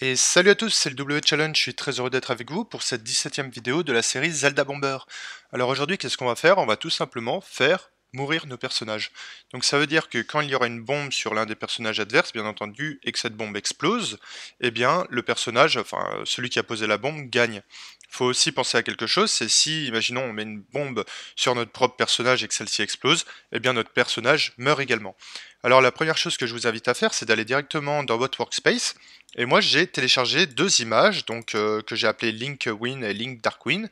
Et salut à tous, c'est le W Challenge, je suis très heureux d'être avec vous pour cette 17ème vidéo de la série Zelda Bomber. Alors aujourd'hui, qu'est-ce qu'on va faire On va tout simplement faire mourir nos personnages. Donc ça veut dire que quand il y aura une bombe sur l'un des personnages adverses, bien entendu, et que cette bombe explose, eh bien le personnage, enfin celui qui a posé la bombe, gagne faut aussi penser à quelque chose, c'est si, imaginons, on met une bombe sur notre propre personnage et que celle-ci explose, eh bien notre personnage meurt également. Alors la première chose que je vous invite à faire, c'est d'aller directement dans votre workspace. Et moi, j'ai téléchargé deux images, donc euh, que j'ai appelées Link Win et Link Dark Win,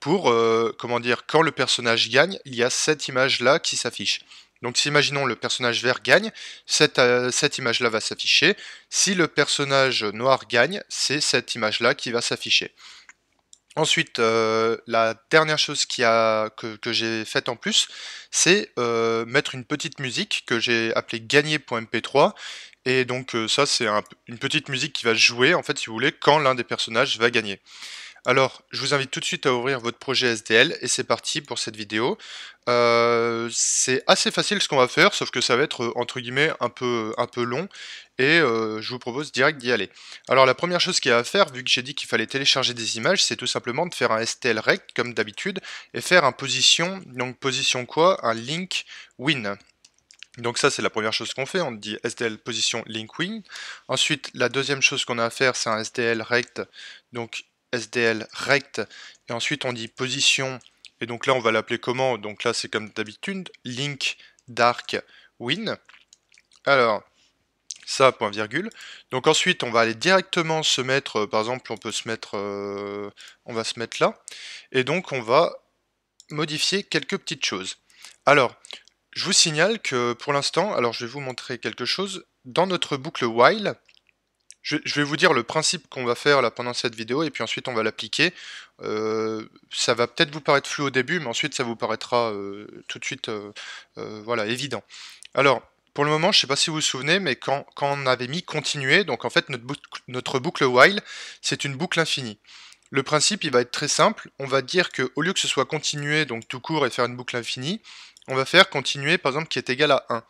pour, euh, comment dire, quand le personnage gagne, il y a cette image-là qui s'affiche. Donc si imaginons le personnage vert gagne, cette, euh, cette image-là va s'afficher. Si le personnage noir gagne, c'est cette image-là qui va s'afficher. Ensuite, euh, la dernière chose qui que, j'ai faite en plus, c'est euh, mettre une petite musique que j'ai appelée gagner.mp3. Et donc euh, ça, c'est une petite musique qui va jouer, en fait, si vous voulez, quand l'un des personnages va gagner. Alors, je vous invite tout de suite à ouvrir votre projet SDL et c'est parti pour cette vidéo. Euh, c'est assez facile ce qu'on va faire, sauf que ça va être euh, entre guillemets un peu, un peu long et euh, je vous propose direct d'y aller. Alors la première chose qu'il y a à faire, vu que j'ai dit qu'il fallait télécharger des images, c'est tout simplement de faire un STL rect comme d'habitude et faire un position, donc position quoi Un link win. Donc ça, c'est la première chose qu'on fait, on dit SDL position link win. Ensuite, la deuxième chose qu'on a à faire, c'est un SDL rect, donc SDL rect, et ensuite on dit position, et donc là on va l'appeler comment Donc là c'est comme d'habitude, link dark win. Alors, ça, point virgule. Donc ensuite on va aller directement se mettre, euh, par exemple on peut se mettre, euh, on va se mettre là, et donc on va modifier quelques petites choses. Alors, je vous signale que pour l'instant, alors je vais vous montrer quelque chose, dans notre boucle while, je, vais vous dire le principe qu'on va faire là pendant cette vidéo et puis ensuite on va l'appliquer. Euh, ça va peut-être vous paraître flou au début, mais ensuite ça vous paraîtra euh, tout de suite euh, voilà, évident. Alors, pour le moment, je ne sais pas si vous vous souvenez, mais quand, on avait mis continuer, donc en fait notre boucle, notre boucle while, c'est une boucle infinie. Le principe, il va être très simple. On va dire qu'au au lieu que ce soit continuer, donc tout court, et faire une boucle infinie, on va faire continuer par exemple qui est égal à 1.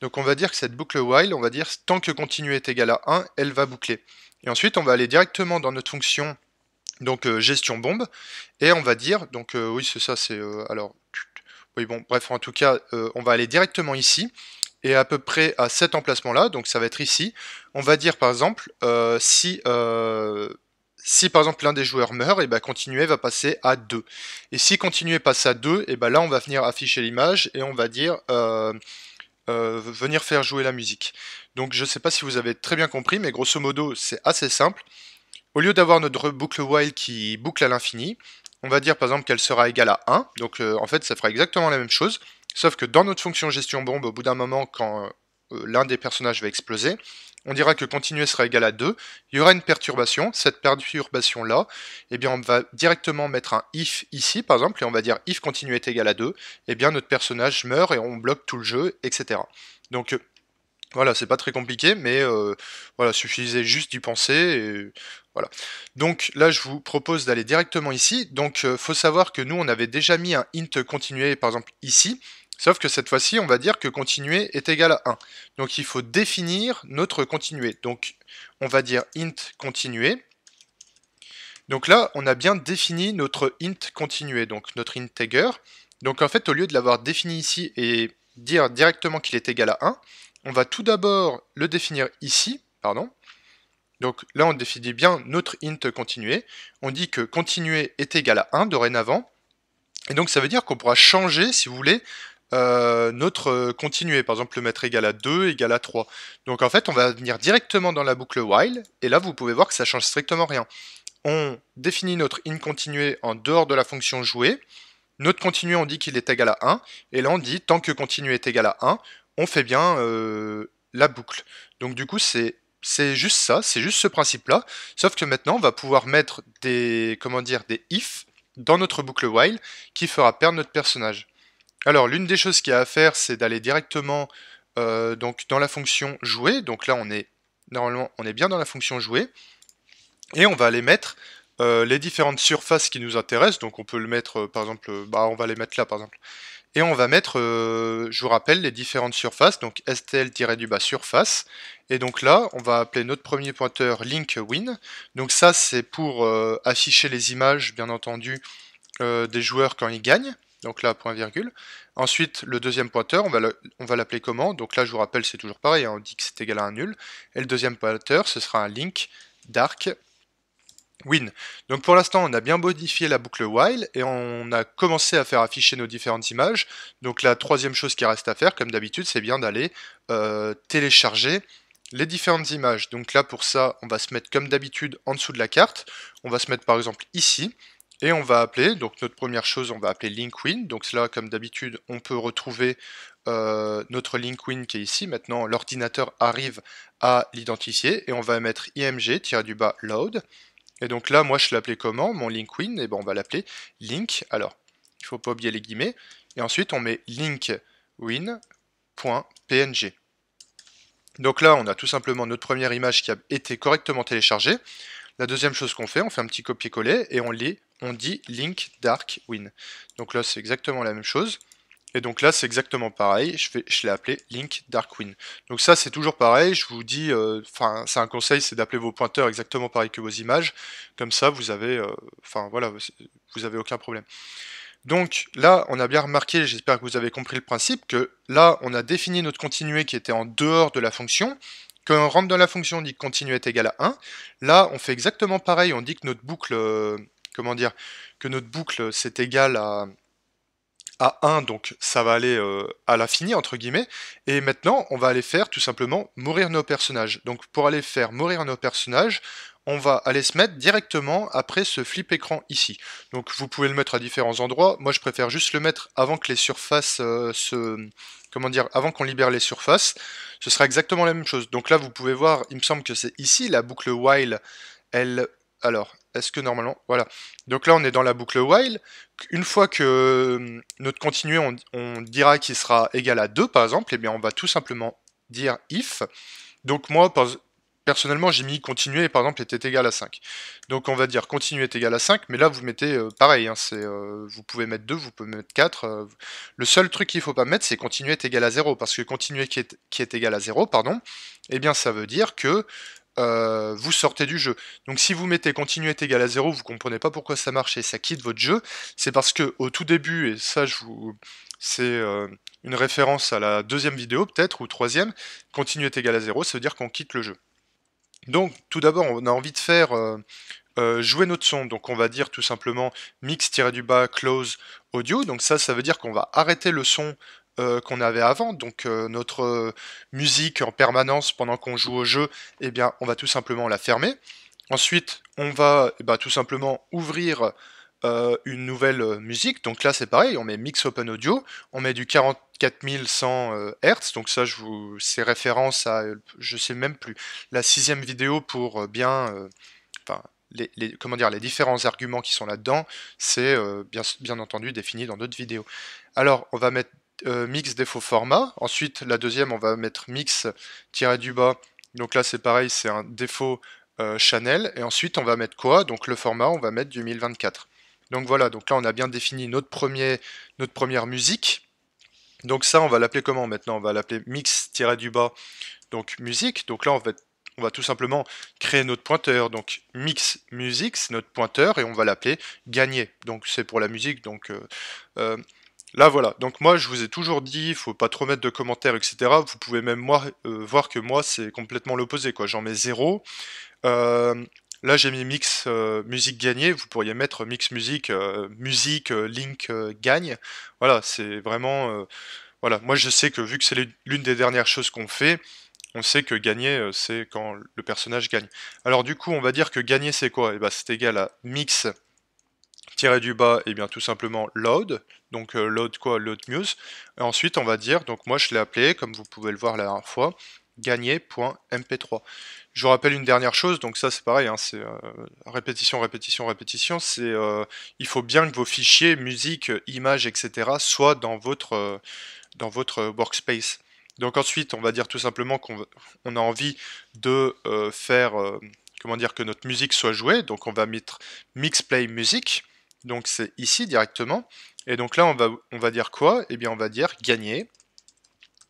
Donc on va dire que cette boucle while, on va dire tant que continuer est égal à 1, elle va boucler. Et ensuite on va aller directement dans notre fonction donc euh, gestion bombe et on va dire donc euh, oui c'est ça c'est euh, alors oui bon bref en tout cas on va aller directement ici et à peu près à cet emplacement là donc ça va être ici on va dire par exemple si si par exemple l'un des joueurs meurt, et eh ben, continuer va passer à 2. Et si continuer passe à 2, et eh ben là on va venir afficher l'image et on va dire euh, euh, venir faire jouer la musique. Donc je ne sais pas si vous avez très bien compris, mais grosso modo c'est assez simple. Au lieu d'avoir notre boucle while qui boucle à l'infini, on va dire par exemple qu'elle sera égale à 1. Donc euh, en fait ça fera exactement la même chose, sauf que dans notre fonction gestion bombe, au bout d'un moment quand l'un des personnages va exploser, on dira que continuer sera égal à 2, il y aura une perturbation, cette perturbation-là, eh bien on va directement mettre un if ici, par exemple, et on va dire if continuer est égal à 2, eh bien notre personnage meurt et on bloque tout le jeu, etc. Donc euh, voilà, c'est pas très compliqué, mais euh, voilà, suffisait juste d'y penser, et voilà. Donc là, je vous propose d'aller directement ici, donc euh, faut savoir que nous, on avait déjà mis un int continuer, par exemple, ici, Sauf que cette fois-ci, on va dire que continuer est égal à 1. Donc il faut définir notre continuer. Donc on va dire int continuer. Donc là, on a bien défini notre int continuer, donc notre integer. Donc en fait, au lieu de l'avoir défini ici et dire directement qu'il est égal à 1, on va tout d'abord le définir ici, pardon. Donc là, on définit bien notre int continuer. On dit que continuer est égal à 1 dorénavant. Et donc ça veut dire qu'on pourra changer, si vous voulez, euh, notre euh, continué, par exemple le mettre égal à 2, égal à 3. Donc en fait, on va venir directement dans la boucle while, et là vous pouvez voir que ça change strictement rien. On définit notre in continué en dehors de la fonction jouer. notre continué, on dit qu'il est égal à 1, et là on dit tant que continué est égal à 1, on fait bien euh, la boucle. Donc du coup c'est c'est juste ça, c'est juste ce principe-là, sauf que maintenant on va pouvoir mettre des comment dire des if dans notre boucle while qui fera perdre notre personnage. Alors l'une des choses qu'il y a à faire, c'est d'aller directement euh, donc, dans la fonction jouer. Donc là, on est normalement on est bien dans la fonction jouer. Et on va aller mettre euh, les différentes surfaces qui nous intéressent. Donc on peut le mettre, euh, par exemple, bah, on va les mettre là, par exemple. Et on va mettre, je vous rappelle, les différentes surfaces, donc stl-du-bas surface. Et donc là, on va appeler notre premier pointeur link win. Donc ça, c'est pour afficher les images, bien entendu, des joueurs quand ils gagnent donc là, point virgule. Ensuite, le deuxième pointeur, on va l'appeler comment Donc là, je vous rappelle, c'est toujours pareil, hein, on dit que c'est égal à un nul. Et le deuxième pointeur, ce sera un link dark win. Donc pour l'instant, on a bien modifié la boucle while et on a commencé à faire afficher nos différentes images. Donc la troisième chose qui reste à faire, comme d'habitude, c'est bien d'aller euh, télécharger les différentes images. Donc là, pour ça, on va se mettre comme d'habitude en dessous de la carte. On va se mettre par exemple ici. Et on va appeler, donc notre première chose, on va appeler LinkWin. Donc là, comme d'habitude, on peut retrouver euh, notre LinkWin qui est ici. Maintenant, l'ordinateur arrive à l'identifier et on va mettre img load. Et donc là, moi, je l'appelais comment Mon LinkWin, et eh bien, on va l'appeler link. Alors, il ne faut pas oublier les guillemets. Et ensuite, on met linkwin.png. Donc là, on a tout simplement notre première image qui a été correctement téléchargée. La deuxième chose qu'on fait, on fait un petit copier-coller et on lit on dit link dark win. Donc là, c'est exactement la même chose. Et donc là, c'est exactement pareil, je, l'ai appelé link win. Donc ça, c'est toujours pareil, je vous dis, euh, enfin, c'est un conseil, c'est d'appeler vos pointeurs exactement pareil que vos images, comme ça, vous avez, euh, enfin, voilà, vous avez aucun problème. Donc là, on a bien remarqué, j'espère que vous avez compris le principe, que là, on a défini notre continué qui était en dehors de la fonction, quand on rentre dans la fonction, on dit que continue est égal à 1. Là, on fait exactement pareil, on dit que notre boucle euh, comment dire, que notre boucle c'est égal à, à 1, donc ça va aller euh, à l'infini, entre guillemets. Et maintenant, on va aller faire tout simplement mourir nos personnages. Donc pour aller faire mourir nos personnages, on va aller se mettre directement après ce flip écran ici. Donc vous pouvez le mettre à différents endroits. Moi je préfère juste le mettre avant que les surfaces euh, se... Comment dire Avant qu'on libère les surfaces. Ce sera exactement la même chose. Donc là vous pouvez voir, il me semble que c'est ici la boucle while. Elle... Alors, est-ce que normalement... Voilà. Donc là, on est dans la boucle while. Une fois que euh, notre continué, on, dira qu'il sera égal à 2, par exemple, et eh bien on va tout simplement dire if. Donc moi, personnellement, j'ai mis continuer, par exemple, était égal à 5. Donc on va dire continuer est égal à 5, mais là, vous mettez euh, pareil. Hein, euh, vous pouvez mettre 2, vous pouvez mettre 4. le seul truc qu'il ne faut pas mettre, c'est continuer est égal à 0, parce que continuer qui est, qui est égal à 0, pardon, eh bien ça veut dire que euh, vous sortez du jeu. Donc si vous mettez continue est égal à 0, vous comprenez pas pourquoi ça marche et ça quitte votre jeu. C'est parce que au tout début, et ça je vous. C'est euh, une référence à la deuxième vidéo peut-être, ou troisième, continue est égal à 0, ça veut dire qu'on quitte le jeu. Donc tout d'abord, on a envie de faire euh, jouer notre son. Donc on va dire tout simplement mix-du-bas close audio. Donc ça, ça veut dire qu'on va arrêter le son euh, qu'on avait avant. Donc euh, notre euh, musique en permanence pendant qu'on joue au jeu, eh bien, on va tout simplement la fermer. Ensuite, on va eh ben, tout simplement ouvrir une nouvelle musique. Donc là, c'est pareil, on met Mix Open Audio, on met du 44100 Hz. Donc ça, je vous, c'est référence à, je sais même plus, la sixième vidéo pour bien, enfin, les, comment dire, les différents arguments qui sont là-dedans, c'est bien, bien entendu défini dans d'autres vidéos. Alors, on va mettre euh, mix défaut format. Ensuite, la deuxième, on va mettre mix tiré du bas. Donc là, c'est pareil, c'est un défaut euh, channel. Et ensuite, on va mettre quoi Donc le format, on va mettre du 1024. Donc voilà, donc là, on a bien défini notre, premier, notre première musique. Donc ça, on va l'appeler comment maintenant On va l'appeler mix tiré du bas, donc musique. Donc là, on va, on va tout simplement créer notre pointeur. Donc mix musique, c'est notre pointeur, et on va l'appeler gagner. Donc c'est pour la musique, donc... Euh, Là voilà, donc moi je vous ai toujours dit, il faut pas trop mettre de commentaires, etc. Vous pouvez même moi, euh, voir que moi c'est complètement l'opposé, quoi. J'en mets zéro. Euh, là j'ai mis mix euh, musique gagné vous pourriez mettre mix musique, musique, link gagne. Voilà, c'est vraiment. voilà, moi je sais que vu que c'est l'une des dernières choses qu'on fait, on sait que gagner c'est quand le personnage gagne. Alors du coup on va dire que gagner c'est quoi Et eh ben, c'est égal à mix tirer du bas, et eh bien tout simplement load, donc euh, load quoi, load muse. Et ensuite on va dire, donc moi je l'ai appelé, comme vous pouvez le voir la dernière fois, gagner.mp3. Je vous rappelle une dernière chose, donc ça c'est pareil, hein, c'est euh, répétition, répétition, répétition, c'est euh, il faut bien que vos fichiers, musique, images, etc. soient dans votre, dans votre workspace. Donc ensuite on va dire tout simplement qu'on on a envie de faire comment dire que notre musique soit jouée. Donc on va mettre mix play music. Donc c'est ici directement. Et donc là, on va, on va dire quoi Eh bien, on va dire gagner,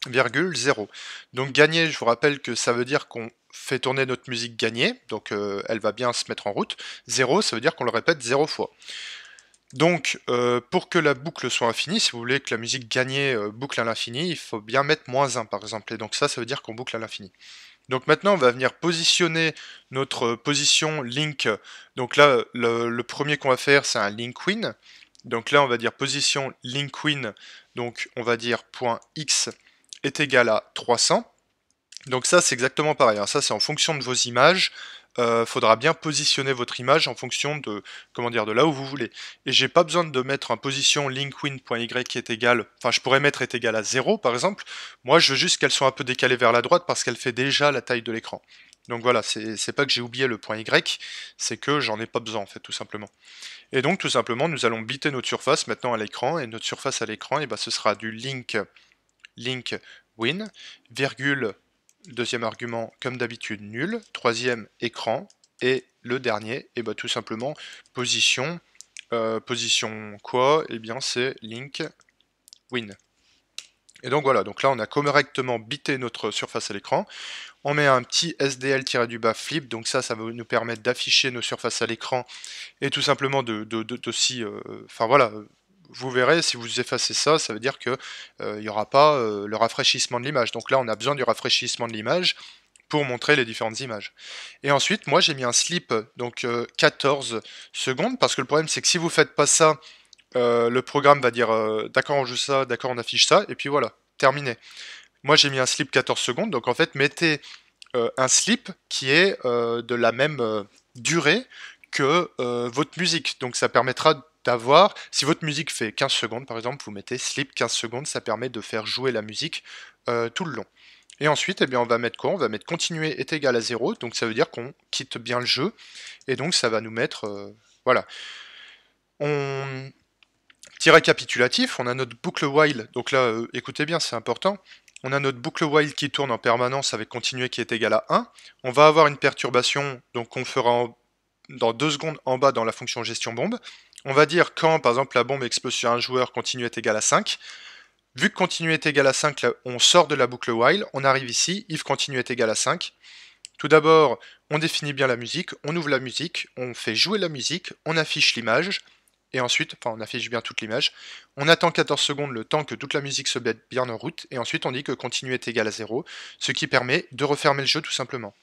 virgule 0. Donc gagner, je vous rappelle que ça veut dire qu'on fait tourner notre musique gagnée, donc euh, elle va bien se mettre en route. 0, ça veut dire qu'on le répète 0 fois. Donc, euh, pour que la boucle soit infinie, si vous voulez que la musique gagnée euh, boucle à l'infini, il faut bien mettre moins 1 par exemple. Et donc ça, ça veut dire qu'on boucle à l'infini. Donc maintenant, on va venir positionner notre position link. Donc là, le, premier qu'on va faire, c'est un link win. Donc là, on va dire position link win. Donc on va dire point .x est égal à 300. Donc ça, c'est exactement pareil. Hein. ça, c'est en fonction de vos images. Euh, faudra bien positionner votre image en fonction de comment dire de là où vous voulez. Et j'ai pas besoin de mettre en position linkwin.y qui est égal, enfin je pourrais mettre est égal à 0 par exemple. Moi je veux juste qu'elle soit un peu décalée vers la droite parce qu'elle fait déjà la taille de l'écran. Donc voilà, c'est pas que j'ai oublié le point Y, c'est que j'en ai pas besoin en fait tout simplement. Et donc tout simplement nous allons biter notre surface maintenant à l'écran, et notre surface à l'écran, et eh ben, ce sera du link link win, virgule Deuxième argument, comme d'habitude, nul. Troisième, écran. Et le dernier, et eh bah, ben, tout simplement position. Euh, position quoi Eh bien c'est link win. Et donc voilà, donc là on a correctement bité notre surface à l'écran. On met un petit SDL-du-bas flip, donc ça, ça va nous permettre d'afficher nos surfaces à l'écran et tout simplement de, de, euh, enfin voilà, vous verrez, si vous effacez ça, ça veut dire qu'il euh, n'y aura pas euh, le rafraîchissement de l'image. Donc là, on a besoin du rafraîchissement de l'image pour montrer les différentes images. Et ensuite, moi, j'ai mis un slip, donc 14 euh, secondes, parce que le problème, c'est que si vous faites pas ça, le programme va dire d'accord, on joue ça, d'accord, on affiche ça, et puis voilà, terminé. Moi, j'ai mis un slip 14 secondes, donc en fait, mettez un slip qui est de la même durée que votre musique. Donc ça permettra d'avoir, si votre musique fait 15 secondes par exemple, vous mettez slip 15 secondes, ça permet de faire jouer la musique euh, tout le long. Et ensuite, eh bien, on va mettre quoi On va mettre continuer est égal à 0, donc ça veut dire qu'on quitte bien le jeu, et donc ça va nous mettre... Euh, voilà. On... Petit récapitulatif, on a notre boucle while, donc là, euh, écoutez bien, c'est important. On a notre boucle while qui tourne en permanence avec continuer qui est égal à 1. On va avoir une perturbation, donc on fera dans 2 secondes en bas dans la fonction gestion bombe on va dire quand par exemple la bombe explose sur un joueur, continue est égal à 5. Vu que continue est égal à 5, on sort de la boucle while, on arrive ici, if continue est égal à 5. Tout d'abord, on définit bien la musique, on ouvre la musique, on fait jouer la musique, on affiche l'image, et ensuite, enfin on affiche bien toute l'image, on attend 14 secondes le temps que toute la musique se mette bien en route, et ensuite on dit que continue est égal à 0, ce qui permet de refermer le jeu tout simplement.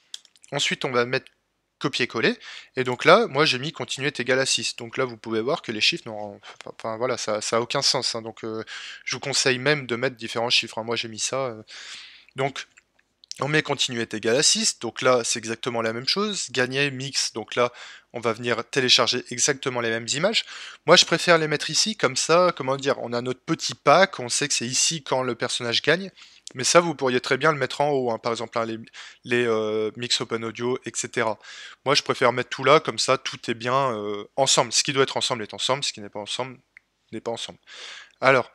Ensuite on va mettre copier-coller. Et donc là, moi j'ai mis continuer égal à 6. Donc là, vous pouvez voir que les chiffres n'ont. Enfin voilà, ça n'a aucun sens. Hein. Donc euh, je vous conseille même de mettre différents chiffres. Hein. Moi j'ai mis ça. Euh. Donc on met continuer est égal à 6, donc là c'est exactement la même chose. Gagner, mix, donc là on va venir télécharger exactement les mêmes images. Moi je préfère les mettre ici, comme ça, comment dire, on a notre petit pack, on sait que c'est ici quand le personnage gagne. Mais ça, vous pourriez très bien le mettre en haut, hein, par exemple hein, les, euh, mix open audio, etc. Moi, je préfère mettre tout là, comme ça, tout est bien euh, ensemble. Ce qui doit être ensemble est ensemble, ce qui n'est pas ensemble n'est pas ensemble. Alors,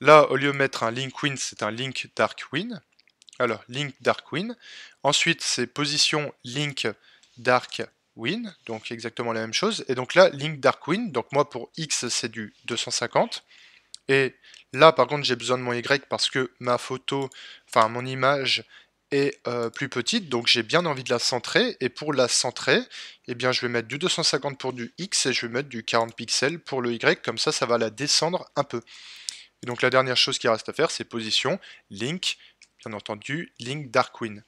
là, au lieu de mettre un link win, c'est un link dark win. Alors, link dark win. Ensuite, c'est position link dark win, donc exactement la même chose. Et donc là, link dark win, donc moi pour x, c'est du 250. Et Là, par contre, j'ai besoin de mon Y parce que ma photo, enfin mon image est euh, plus petite, donc j'ai bien envie de la centrer. Et pour la centrer, eh bien, je vais mettre du 250 pour du X et je vais mettre du 40 pixels pour le Y. Comme ça, ça va la descendre un peu. Et donc la dernière chose qui reste à faire, c'est position, link, bien entendu, link Queen.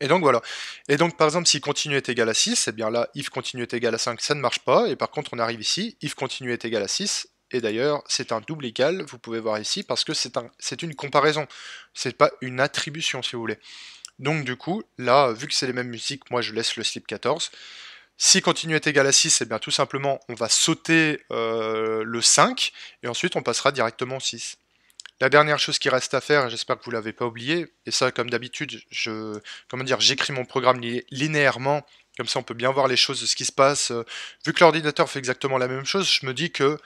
Et donc voilà. Et donc par exemple, si continue est égal à 6, et eh bien là, if continue est égal à 5, ça ne marche pas. Et par contre, on arrive ici, if continue est égal à 6, et d'ailleurs, c'est un double égal, vous pouvez voir ici, parce que c'est une comparaison. C'est pas une attribution, si vous voulez. Donc du coup, là, vu que c'est les mêmes musiques, moi je laisse le slip 14. Si continue est égal à 6, et eh bien tout simplement, on va sauter euh, le 5, et ensuite on passera directement au 6. La dernière chose qui reste à faire, j'espère que vous ne l'avez pas oublié, et ça comme d'habitude, je comment dire, j'écris mon programme linéairement, comme ça on peut bien voir les choses, ce qui se passe. Euh, vu que l'ordinateur fait exactement la même chose, je me dis que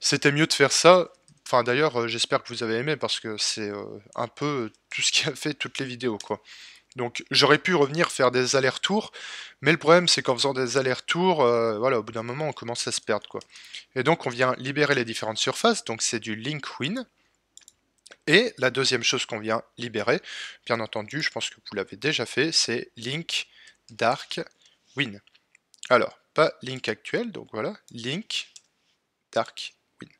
c'était mieux de faire ça. Enfin d'ailleurs, euh, j'espère que vous avez aimé parce que c'est euh, un peu tout ce qui a fait toutes les vidéos quoi. Donc j'aurais pu revenir faire des allers-retours, mais le problème c'est qu'en faisant des allers-retours, voilà, au bout d'un moment on commence à se perdre quoi. Et donc on vient libérer les différentes surfaces, donc c'est du LinkWin. Et la deuxième chose qu'on vient libérer, bien entendu, je pense que vous l'avez déjà fait, c'est link dark win. Alors, pas link actuel, donc voilà, link dark win.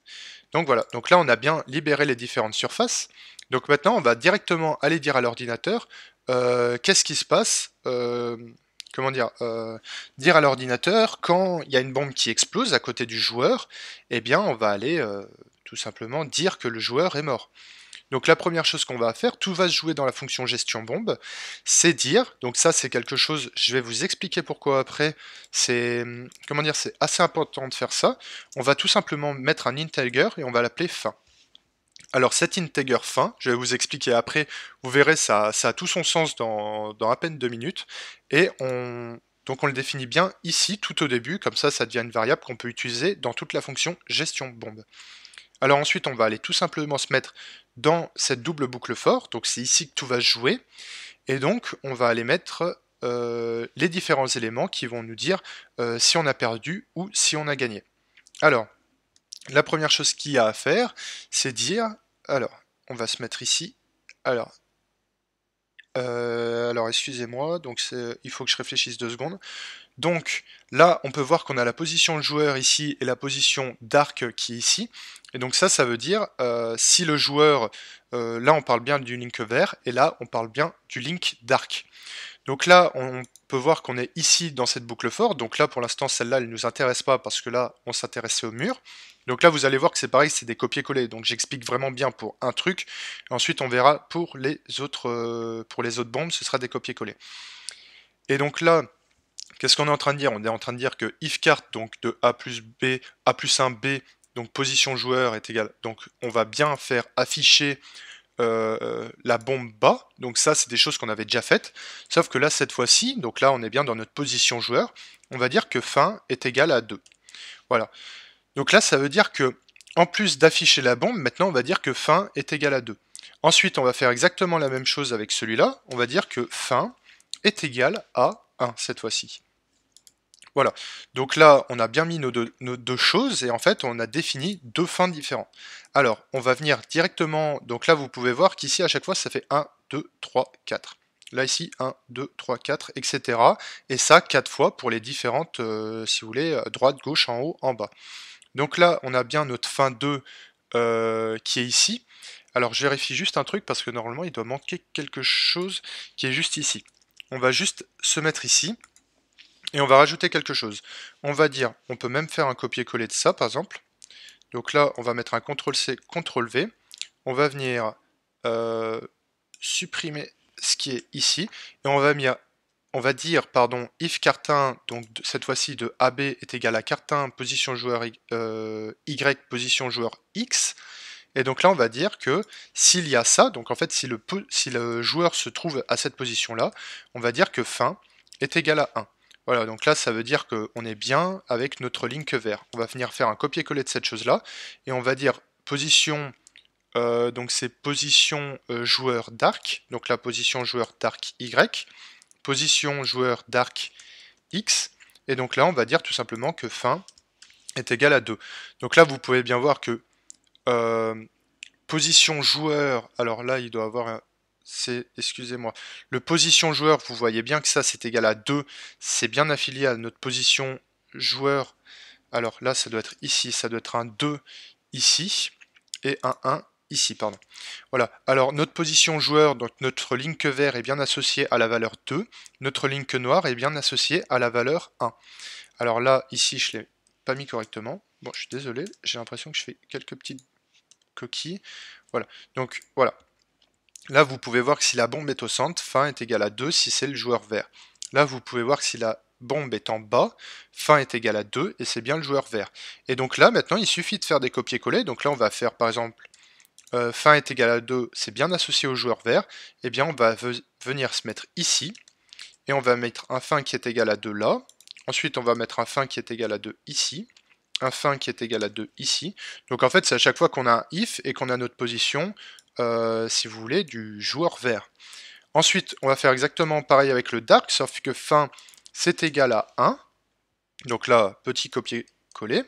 Donc voilà, donc là on a bien libéré les différentes surfaces. Donc maintenant on va directement aller dire à l'ordinateur euh, qu'est-ce qui se passe, euh, comment dire, euh, dire à l'ordinateur quand il y a une bombe qui explose à côté du joueur, eh bien on va aller tout simplement dire que le joueur est mort. Donc la première chose qu'on va faire, tout va se jouer dans la fonction gestion bombe, c'est dire, donc ça c'est quelque chose, je vais vous expliquer pourquoi après, c'est comment dire, c'est assez important de faire ça, on va tout simplement mettre un integer et on va l'appeler fin. Alors cet integer fin, je vais vous expliquer après, vous verrez ça, ça a tout son sens dans, à peine deux minutes, et donc on le définit bien ici, tout au début, comme ça ça devient une variable qu'on peut utiliser dans toute la fonction gestion bombe. Alors ensuite, on va aller tout simplement se mettre dans cette double boucle fort, donc c'est ici que tout va se jouer, et donc on va aller mettre euh, les différents éléments qui vont nous dire euh, si on a perdu ou si on a gagné. Alors, la première chose qu'il y a à faire, c'est dire, alors, on va se mettre ici, alors, euh, alors excusez-moi, donc il faut que je réfléchisse deux secondes. Donc là, on peut voir qu'on a la position de joueur ici et la position d'arc qui est ici. Et donc ça, ça veut dire euh, si le joueur, euh, là on parle bien du link vert, et là on parle bien du link dark. Donc là, on peut voir qu'on est ici dans cette boucle fort, Donc là, pour l'instant, celle-là, elle ne nous intéresse pas parce que là, on s'intéressait au mur. Donc là, vous allez voir que c'est pareil, c'est des copier-coller. Donc j'explique vraiment bien pour un truc. Ensuite, on verra pour les autres, euh, pour les autres bombes, ce sera des copier-coller. Et donc là, qu'est-ce qu'on est en train de dire On est en train de dire que if cart, donc de A plus B, A plus 1 B donc position joueur est égal. Donc on va bien faire afficher euh, la bombe bas. Donc ça, c'est des choses qu'on avait déjà faites. Sauf que là, cette fois-ci, donc là, on est bien dans notre position joueur. On va dire que fin est égal à 2. Voilà. Donc là, ça veut dire que, en plus d'afficher la bombe, maintenant, on va dire que fin est égal à 2. Ensuite, on va faire exactement la même chose avec celui-là. On va dire que fin est égal à 1 cette fois-ci. Voilà. Donc là, on a bien mis nos deux, choses et en fait, on a défini deux fins différentes. Alors, on va venir directement. Donc là, vous pouvez voir qu'ici, à chaque fois, ça fait 1, 2, 3, 4. Là, ici, 1, 2, 3, 4, etc. Et ça, 4 fois pour les différentes, euh, si vous voulez, euh, droite, gauche, en haut, en bas. Donc là, on a bien notre fin 2 euh, qui est ici. Alors, je vérifie juste un truc parce que normalement, il doit manquer quelque chose qui est juste ici. On va juste se mettre ici. Et on va rajouter quelque chose. On va dire, on peut même faire un copier-coller de ça, par exemple. Donc là, on va mettre un CTRL-C, CTRL-V. On va venir euh, supprimer ce qui est ici. Et on va, dire, pardon, if cartin, donc cette fois-ci de AB est égal à cartin, position joueur euh, y, position joueur X. Et donc là, on va dire que s'il y a ça, donc en fait, si le, si le joueur se trouve à cette position-là, on va dire que fin est égal à 1. Voilà, donc là, ça veut dire qu'on est bien avec notre link vert. On va venir faire un copier-coller de cette chose-là, et on va dire position, euh, donc c'est position euh, joueur dark, donc la position joueur dark Y, position joueur dark X, et donc là, on va dire tout simplement que fin est égal à 2. Donc là, vous pouvez bien voir que euh, position joueur, alors là, il doit avoir c'est, excusez-moi, le position joueur, vous voyez bien que ça c'est égal à 2, c'est bien affilié à notre position joueur. Alors là, ça doit être ici, ça doit être un 2 ici, et un 1 ici, pardon. Voilà, alors notre position joueur, donc notre ligne vert est bien associé à la valeur 2, notre ligne noire est bien associée à la valeur 1. Alors là, ici, je ne l'ai pas mis correctement. Bon, je suis désolé, j'ai l'impression que je fais quelques petites coquilles. Voilà, donc voilà, Là, vous pouvez voir que si la bombe est au centre, fin est égal à 2 si c'est le joueur vert. Là, vous pouvez voir que si la bombe est en bas, fin est égal à 2 et c'est bien le joueur vert. Et donc là, maintenant, il suffit de faire des copier-coller. Donc là, on va faire par exemple euh, fin est égal à 2, c'est bien associé au joueur vert. Eh bien, on va venir se mettre ici et on va mettre un fin qui est égal à 2 là. Ensuite, on va mettre un fin qui est égal à 2 ici un fin qui est égal à 2 ici. Donc en fait, c'est à chaque fois qu'on a un if et qu'on a notre position, euh, si vous voulez, du joueur vert. Ensuite, on va faire exactement pareil avec le dark, sauf que fin, c'est égal à 1. Donc là, petit copier-coller.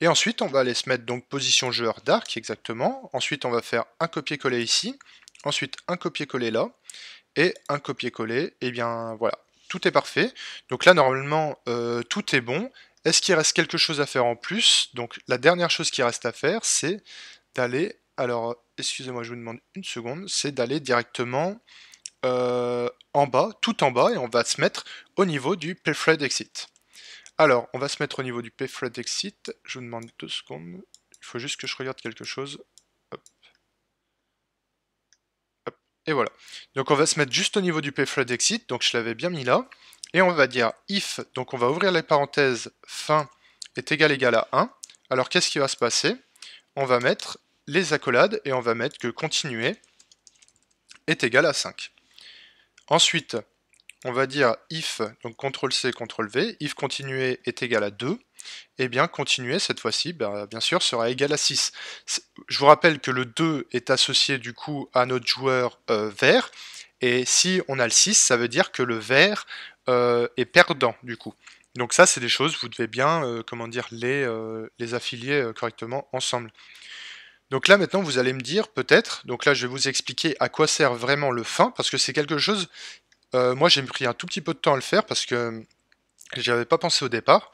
Et ensuite, on va aller se mettre donc position joueur dark, exactement. Ensuite, on va faire un copier-coller ici. Ensuite, un copier-coller là. Et un copier-coller. Et eh bien, voilà. Tout est parfait. Donc là, normalement, euh, tout est bon. Est-ce qu'il reste quelque chose à faire en plus Donc la dernière chose qui reste à faire, c'est d'aller alors excusez-moi, je vous demande une seconde, c'est d'aller directement euh, en bas, tout en bas, et on va se mettre au niveau du pfred exit. Alors, on va se mettre au niveau du pfred exit, je vous demande deux secondes, il faut juste que je regarde quelque chose. Et voilà. Donc on va se mettre juste au niveau du pfred exit, donc je l'avais bien mis là, et on va dire if, donc on va ouvrir les parenthèses fin est égal égal à 1, alors qu'est-ce qui va se passer On va mettre les accolades et on va mettre que continuer est égal à 5. Ensuite, on va dire if, donc CTRL-C, CTRL-V, if continuer est égal à 2, et eh bien continuer cette fois-ci, bah, bien sûr, sera égal à 6. Je vous rappelle que le 2 est associé du coup à notre joueur euh, vert, et si on a le 6, ça veut dire que le vert euh, est perdant du coup. Donc ça, c'est des choses, vous devez bien, euh, comment dire, les, les affilier correctement ensemble. Donc là maintenant vous allez me dire peut-être, donc là je vais vous expliquer à quoi sert vraiment le fin, parce que c'est quelque chose, euh, moi j'ai pris un tout petit peu de temps à le faire parce que hum, j'avais pas pensé au départ.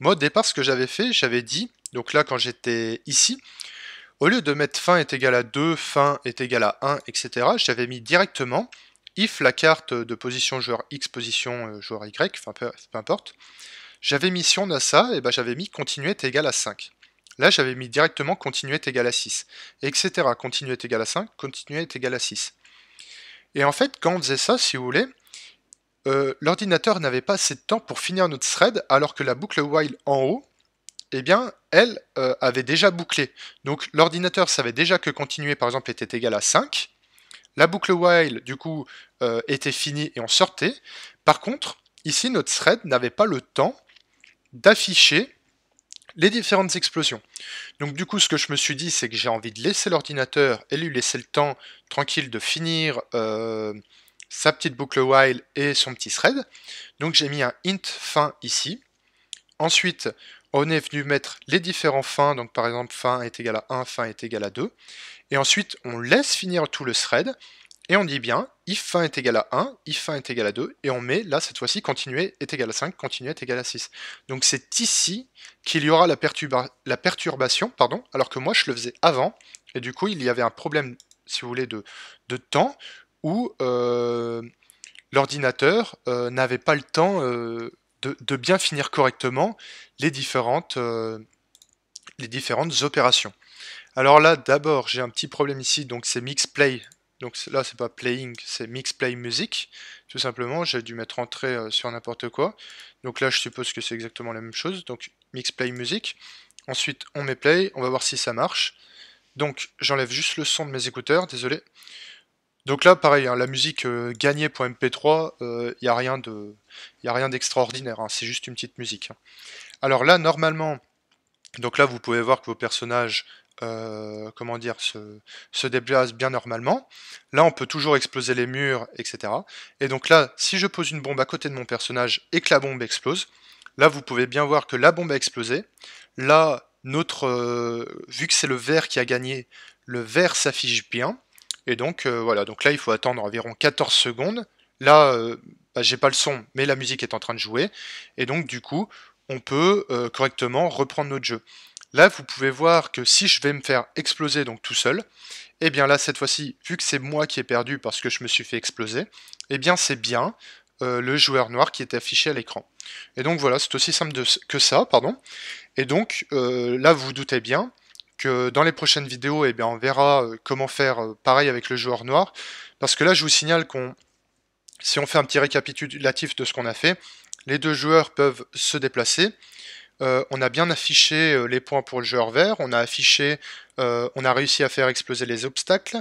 Moi au départ ce que j'avais fait, j'avais dit, donc là quand j'étais ici, au lieu de mettre fin est égal à 2, fin est égal à 1, etc., j'avais mis directement if la carte de position joueur X, position euh, joueur Y, enfin peu, importe, j'avais mis si on ça, et eh ben j'avais mis continuer est égal à 5. Là, j'avais mis directement continuer est égal à 6, etc. Continuer est égal à 5, continuer est égal à 6. Et en fait, quand on faisait ça, si vous voulez, euh, l'ordinateur n'avait pas assez de temps pour finir notre thread, alors que la boucle while en haut, eh bien, elle euh, avait déjà bouclé. Donc l'ordinateur savait déjà que continuer, par exemple, était égal à 5. La boucle while, du coup, euh, était finie et on sortait. Par contre, ici, notre thread n'avait pas le temps d'afficher les différentes explosions. Donc du coup, ce que je me suis dit, c'est que j'ai envie de laisser l'ordinateur et lui laisser le temps tranquille de finir euh, sa petite boucle while et son petit thread. Donc j'ai mis un int fin ici. Ensuite, on est venu mettre les différents fins, donc par exemple fin est égal à 1, fin est égal à 2. Et ensuite, on laisse finir tout le thread. Et on dit bien if 1 est égal à 1, if 1 est égal à 2, et on met là cette fois-ci continuer est égal à 5, continuer est égal à 6. Donc c'est ici qu'il y aura la, perturbation, pardon, alors que moi je le faisais avant, et du coup il y avait un problème, si vous voulez, de, de temps où euh, l'ordinateur euh, n'avait pas le temps euh, de, bien finir correctement les différentes, les différentes opérations. Alors là, d'abord, j'ai un petit problème ici, donc c'est mix play donc là, c'est pas playing, c'est mix play music. Tout simplement, j'ai dû mettre entrée euh, sur n'importe quoi. Donc là, je suppose que c'est exactement la même chose. Donc mix play music. Ensuite, on met play, on va voir si ça marche. Donc j'enlève juste le son de mes écouteurs, désolé. Donc là, pareil, hein, la musique euh, pour mp 3 il n'y a rien de, d'extraordinaire. Hein, c'est juste une petite musique. Hein. Alors là, normalement, donc là, vous pouvez voir que vos personnages euh, comment dire, se, déplace bien normalement. Là, on peut toujours exploser les murs, etc. Et donc là, si je pose une bombe à côté de mon personnage et que la bombe explose, là, vous pouvez bien voir que la bombe a explosé. Là, notre, euh, vu que c'est le vert qui a gagné, le vert s'affiche bien. Et donc, euh, voilà. Donc là, il faut attendre environ 14 secondes. Là, bah, j'ai pas le son, mais la musique est en train de jouer. Et donc, du coup, on peut correctement reprendre notre jeu. Là, vous pouvez voir que si je vais me faire exploser donc tout seul, et eh bien là, cette fois-ci, vu que c'est moi qui ai perdu parce que je me suis fait exploser, eh bien c'est bien euh, le joueur noir qui est affiché à l'écran. Et donc voilà, c'est aussi simple que ça, pardon. Et donc euh, là, vous vous doutez bien que dans les prochaines vidéos, eh bien, on verra euh, comment faire pareil avec le joueur noir. Parce que là, je vous signale qu'on, si on fait un petit récapitulatif de ce qu'on a fait, les deux joueurs peuvent se déplacer, euh, on a bien affiché euh, les points pour le joueur vert, on a affiché, euh, on a réussi à faire exploser les obstacles.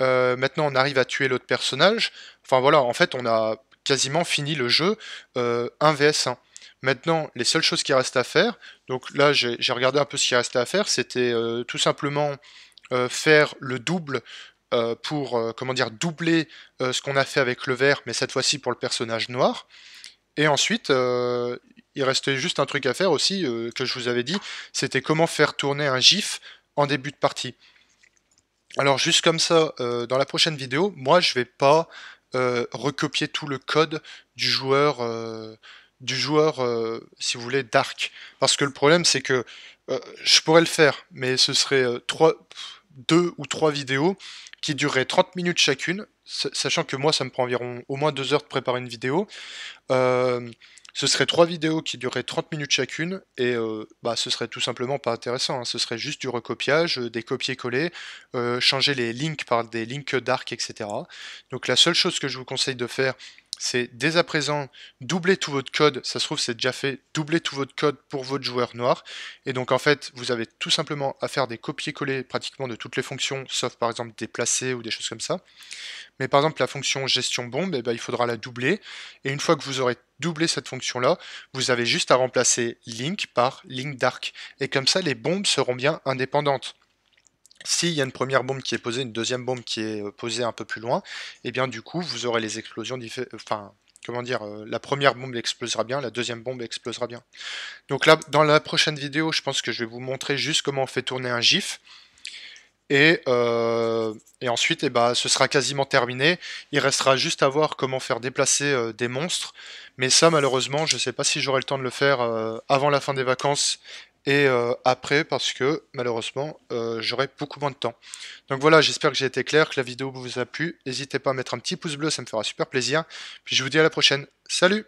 maintenant, on arrive à tuer l'autre personnage. Enfin voilà, en fait, on a quasiment fini le jeu 1 vs 1. Maintenant, les seules choses qui restent à faire, donc là, j'ai regardé un peu ce qui restait à faire, c'était tout simplement faire le double pour comment dire doubler ce qu'on a fait avec le vert, mais cette fois-ci pour le personnage noir. Et ensuite, il restait juste un truc à faire aussi euh, que je vous avais dit, c'était comment faire tourner un GIF en début de partie. Alors juste comme ça, euh, dans la prochaine vidéo, moi je vais pas euh, recopier tout le code du joueur, du joueur, si vous voulez, Dark. Parce que le problème c'est que je pourrais le faire, mais ce serait deux ou trois vidéos qui dureraient 30 minutes chacune, sachant que moi ça me prend environ au moins deux heures de préparer une vidéo. Ce serait trois vidéos qui dureraient 30 minutes chacune, et euh, bah, ce serait tout simplement pas intéressant. Hein. Ce serait juste du recopiage, euh, des copier-coller, euh, changer les links par des links dark, etc. Donc la seule chose que je vous conseille de faire, c'est dès à présent doubler tout votre code, ça se trouve c'est déjà fait, doubler tout votre code pour votre joueur noir, et donc en fait vous avez tout simplement à faire des copier-coller pratiquement de toutes les fonctions, sauf par exemple déplacer ou des choses comme ça, mais par exemple la fonction gestion bombe, eh ben, il faudra la doubler, et une fois que vous aurez doublé cette fonction là, vous avez juste à remplacer link par link dark, et comme ça les bombes seront bien indépendantes. S'il y a une première bombe qui est posée, une deuxième bombe qui est euh, posée un peu plus loin, et eh bien du coup vous aurez les explosions différentes. Euh, enfin comment dire, euh, la première bombe explosera bien, la deuxième bombe explosera bien. Donc là, dans la prochaine vidéo, je pense que je vais vous montrer juste comment on fait tourner un GIF. Et, et ensuite, eh ben, ce sera quasiment terminé. Il restera juste à voir comment faire déplacer des monstres. Mais ça, malheureusement, je ne sais pas si j'aurai le temps de le faire avant la fin des vacances et euh, après parce que malheureusement euh, j'aurai beaucoup moins de temps. Donc voilà, j'espère que j'ai été clair, que la vidéo vous a plu. N'hésitez pas à mettre un petit pouce bleu, ça me fera super plaisir. Puis je vous dis à la prochaine. Salut